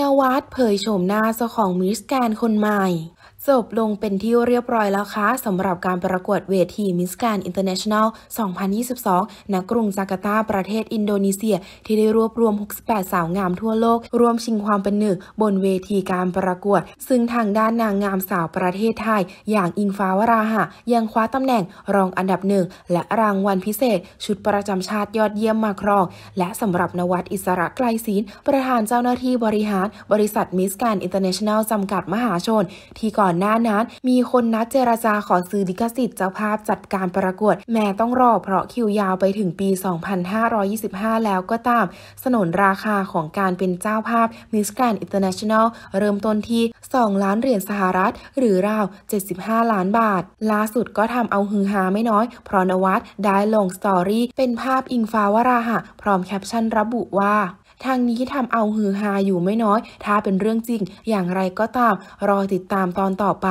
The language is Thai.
นวัดเผยโฉมหน้าเจ้าของมิสแกนคนใหม่จบลงเป็นที่เรียบร้อยแล้วคะสำหรับการประกวดเวที มิสการอินเตอร์เนชั่นแนล 2022 ณ กรุงจาการ์ตาประเทศอินโดนีเซีย ที่ได้รวบรวม 68 สาวงามทั่วโลกรวมชิงความเป็นหนึ่ง บนเวทีการประกวด ซึ่งทางด้านนางงามสาวประเทศไทย อย่างอิงฟ้าวราหะ ยังคว้าตำแหน่งรองอันดับหนึ่ง และรางวัลพิเศษชุดประจำชาติยอดเยี่ยมมาครองและสำหรับนวัดอิสระไกลศีลประธานเจ้าหน้าที่บริหารบริษัทมิสการอินเตอร์เนชั่นแนลจำกัดมหาชน ที่ก่อนหน้านั้น มีคนนัดเจราจาขอซื้อลิขสิทธิ์เจ้าภาพจัดการประกวดแม้ต้องรอเพราะคิวยาวไปถึงปี 2525 แล้วก็ตาม สนนราคาของการเป็นเจ้าภาพ Miss Grand International เริ่มต้นที่ 2 ล้านเหรียญสหรัฐหรือราว 75 ล้านบาทล่าสุดก็ทำเอาฮือฮาไม่น้อยเพราะนวัดได้ลงสตอรี่เป็นภาพอิงฟ้าวราหะ พร้อมแคปชั่น ระบุว่าทางนี้ทำเอาฮือฮาอยู่ไม่น้อย ถ้าเป็นเรื่องจริง อย่างไรก็ตาม รอติดตามตอนต่อไป